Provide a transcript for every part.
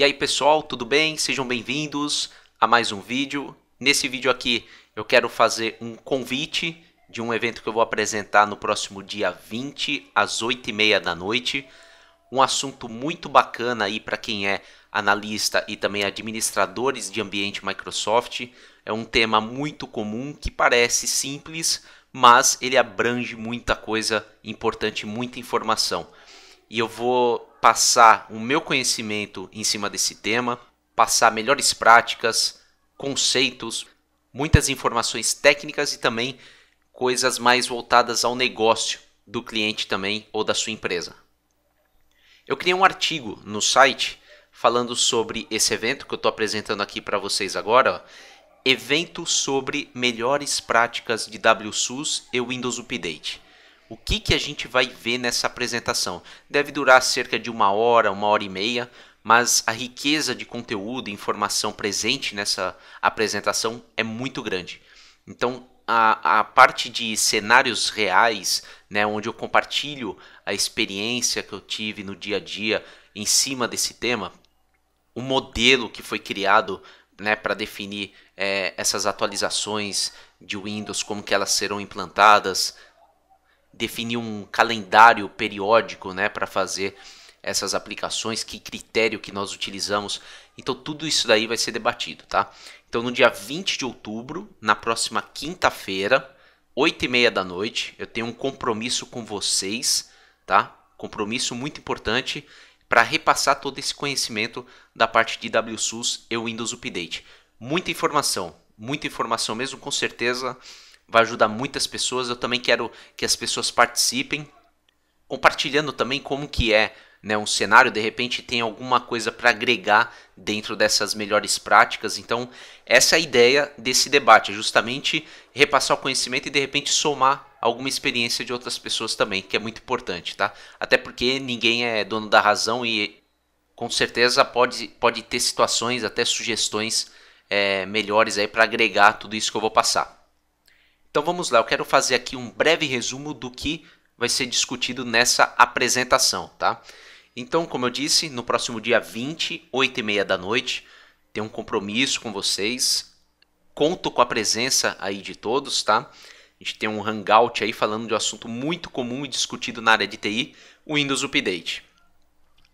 E aí pessoal, tudo bem? Sejam bem-vindos a mais um vídeo. Nesse vídeo aqui eu quero fazer um convite de um evento que eu vou apresentar no próximo dia 20 às 8h30 da noite. Um assunto muito bacana aí para quem é analista e também administradores de ambiente Microsoft. É um tema muito comum que parece simples, mas ele abrange muita coisa importante, muita informação e eu vou passar o meu conhecimento em cima desse tema, passar melhores práticas, conceitos, muitas informações técnicas e também coisas mais voltadas ao negócio do cliente também ou da sua empresa. Eu criei um artigo no site falando sobre esse evento que eu estou apresentando aqui para vocês agora, ó, evento sobre melhores práticas de WSUS e Windows Update. O que, que a gente vai ver nessa apresentação? Deve durar cerca de uma hora, uma hora e meia, mas a riqueza de conteúdo e informação presente nessa apresentação é muito grande. Então, a, a parte de cenários reais, né, onde eu compartilho a experiência que eu tive no dia a dia em cima desse tema, o modelo que foi criado né, para definir é, essas atualizações de Windows, como que elas serão implantadas, definir um calendário periódico né, para fazer essas aplicações, que critério que nós utilizamos. Então tudo isso daí vai ser debatido, tá? Então no dia 20 de outubro, na próxima quinta-feira, 8 e meia da noite, eu tenho um compromisso com vocês, tá? Compromisso muito importante para repassar todo esse conhecimento da parte de WSUS e Windows Update. Muita informação, muita informação mesmo, com certeza vai ajudar muitas pessoas. Eu também quero que as pessoas participem, compartilhando também como que é né, um cenário, de repente tem alguma coisa para agregar dentro dessas melhores práticas. Então, essa é a ideia desse debate, é justamente repassar o conhecimento e de repente somar alguma experiência de outras pessoas também, que é muito importante, tá? Até porque ninguém é dono da razão e com certeza pode, pode ter situações, até sugestões é, melhores aí para agregar tudo isso que eu vou passar. Então vamos lá, eu quero fazer aqui um breve resumo do que vai ser discutido nessa apresentação, tá? Então, como eu disse, no próximo dia 20, 8 e meia da noite, tem um compromisso com vocês. Conto com a presença aí de todos, tá? A gente tem um hangout aí falando de um assunto muito comum e discutido na área de TI, o Windows Update.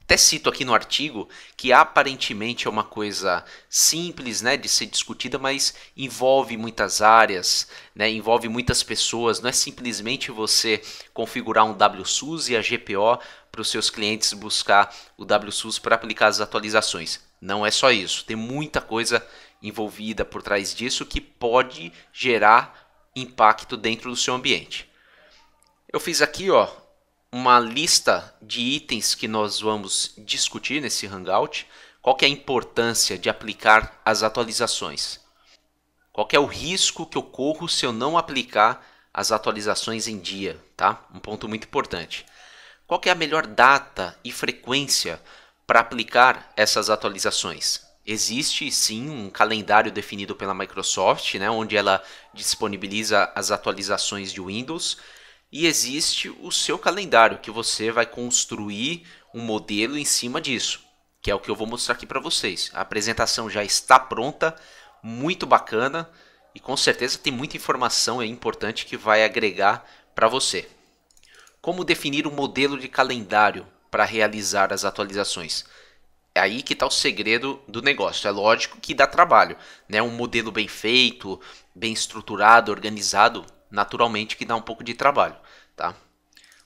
Até cito aqui no artigo que aparentemente é uma coisa simples né, de ser discutida, mas envolve muitas áreas, né, envolve muitas pessoas. Não é simplesmente você configurar um WSUS e a GPO para os seus clientes buscar o WSUS para aplicar as atualizações. Não é só isso. Tem muita coisa envolvida por trás disso que pode gerar impacto dentro do seu ambiente. Eu fiz aqui ó, uma lista de itens que nós vamos discutir nesse Hangout. Qual é a importância de aplicar as atualizações? Qual é o risco que eu corro se eu não aplicar as atualizações em dia? Tá? Um ponto muito importante. Qual é a melhor data e frequência para aplicar essas atualizações? Existe sim um calendário definido pela Microsoft, né, onde ela disponibiliza as atualizações de Windows e existe o seu calendário que você vai construir um modelo em cima disso, que é o que eu vou mostrar aqui para vocês. A apresentação já está pronta, muito bacana e com certeza tem muita informação importante que vai agregar para você. Como definir um modelo de calendário para realizar as atualizações? É aí que está o segredo do negócio. É lógico que dá trabalho, né? Um modelo bem feito, bem estruturado, organizado, naturalmente que dá um pouco de trabalho, tá?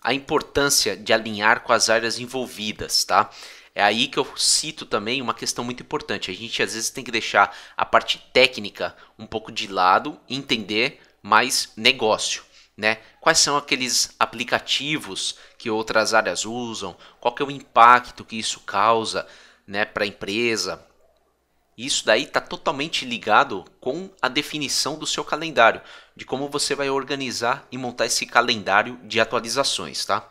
A importância de alinhar com as áreas envolvidas, tá? É aí que eu cito também uma questão muito importante. A gente às vezes tem que deixar a parte técnica um pouco de lado e entender mais negócio, né? Quais são aqueles aplicativos que outras áreas usam? Qual que é o impacto que isso causa, né, para a empresa, isso daí está totalmente ligado com a definição do seu calendário, de como você vai organizar e montar esse calendário de atualizações, tá?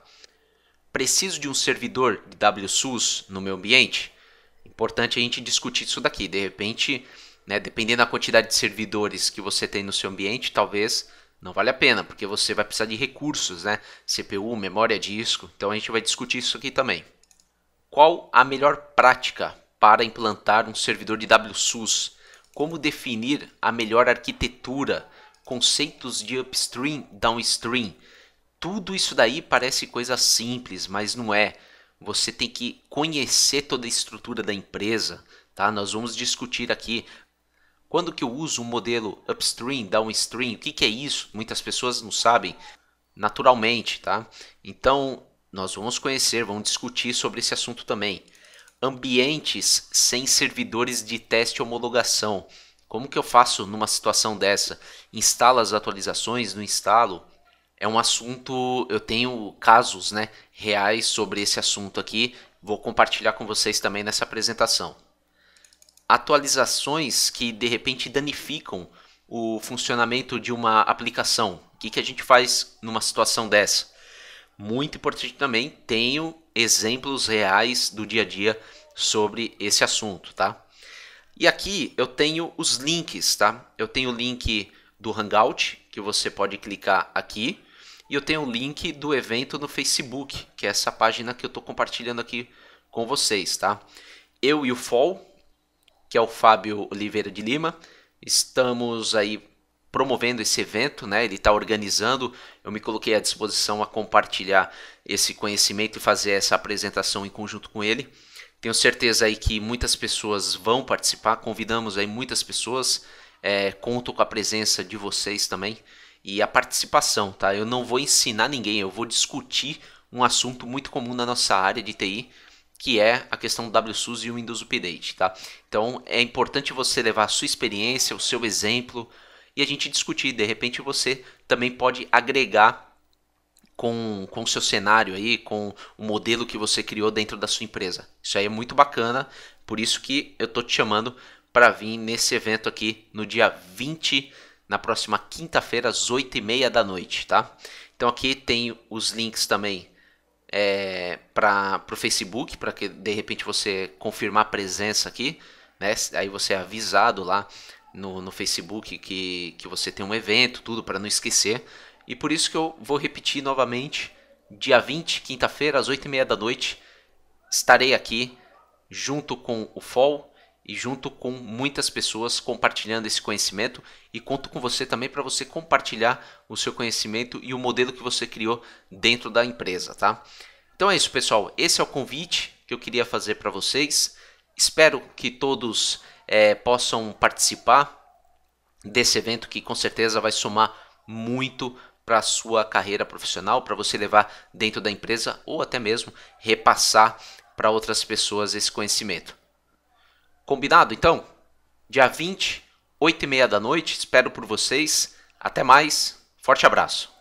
Preciso de um servidor de WSUS no meu ambiente? Importante a gente discutir isso daqui. De repente, né, dependendo da quantidade de servidores que você tem no seu ambiente, talvez não vale a pena, porque você vai precisar de recursos, né? CPU, memória, disco. Então a gente vai discutir isso aqui também. Qual a melhor prática para implantar um servidor de WSUS, como definir a melhor arquitetura, conceitos de upstream, downstream. Tudo isso daí parece coisa simples, mas não é. Você tem que conhecer toda a estrutura da empresa, tá? Nós vamos discutir aqui quando que eu uso um modelo upstream, downstream, o que, que é isso? Muitas pessoas não sabem, naturalmente, tá? Então, nós vamos conhecer, vamos discutir sobre esse assunto também ambientes sem servidores de teste e homologação. Como que eu faço numa situação dessa? Instalo as atualizações, não instalo? É um assunto, eu tenho casos né, reais sobre esse assunto aqui, vou compartilhar com vocês também nessa apresentação. Atualizações que de repente danificam o funcionamento de uma aplicação. O que, que a gente faz numa situação dessa? Muito importante também, tenho exemplos reais do dia a dia sobre esse assunto, tá? E aqui eu tenho os links, tá? Eu tenho o link do Hangout, que você pode clicar aqui, e eu tenho o link do evento no Facebook, que é essa página que eu estou compartilhando aqui com vocês, tá? Eu e o Fol, que é o Fábio Oliveira de Lima, estamos aí promovendo esse evento, né? Ele está organizando. Eu me coloquei à disposição a compartilhar esse conhecimento e fazer essa apresentação em conjunto com ele. Tenho certeza aí que muitas pessoas vão participar. Convidamos aí muitas pessoas. É, conto com a presença de vocês também e a participação, tá? Eu não vou ensinar ninguém, eu vou discutir um assunto muito comum na nossa área de TI, que é a questão do WSUS e o Windows Update, tá? Então é importante você levar a sua experiência, o seu exemplo, e a gente discutir. De repente você também pode agregar com, com o seu cenário aí, com o modelo que você criou dentro da sua empresa. Isso aí é muito bacana, por isso que eu tô te chamando para vir nesse evento aqui no dia 20, na próxima quinta-feira, às 8h30 da noite, tá? Então aqui tem os links também é, para o Facebook, para que de repente você confirmar a presença aqui, né? Aí você é avisado lá no, no Facebook que, que você tem um evento, tudo, para não esquecer. E por isso que eu vou repetir novamente, dia 20, quinta-feira, às 8h30 da noite, estarei aqui junto com o FOL e junto com muitas pessoas compartilhando esse conhecimento e conto com você também para você compartilhar o seu conhecimento e o modelo que você criou dentro da empresa, tá? Então é isso, pessoal. Esse é o convite que eu queria fazer para vocês. Espero que todos é, possam participar desse evento que com certeza vai somar muito para a sua carreira profissional, para você levar dentro da empresa ou até mesmo repassar para outras pessoas esse conhecimento. Combinado então? Dia 20, 8 e meia da noite, espero por vocês. Até mais, forte abraço!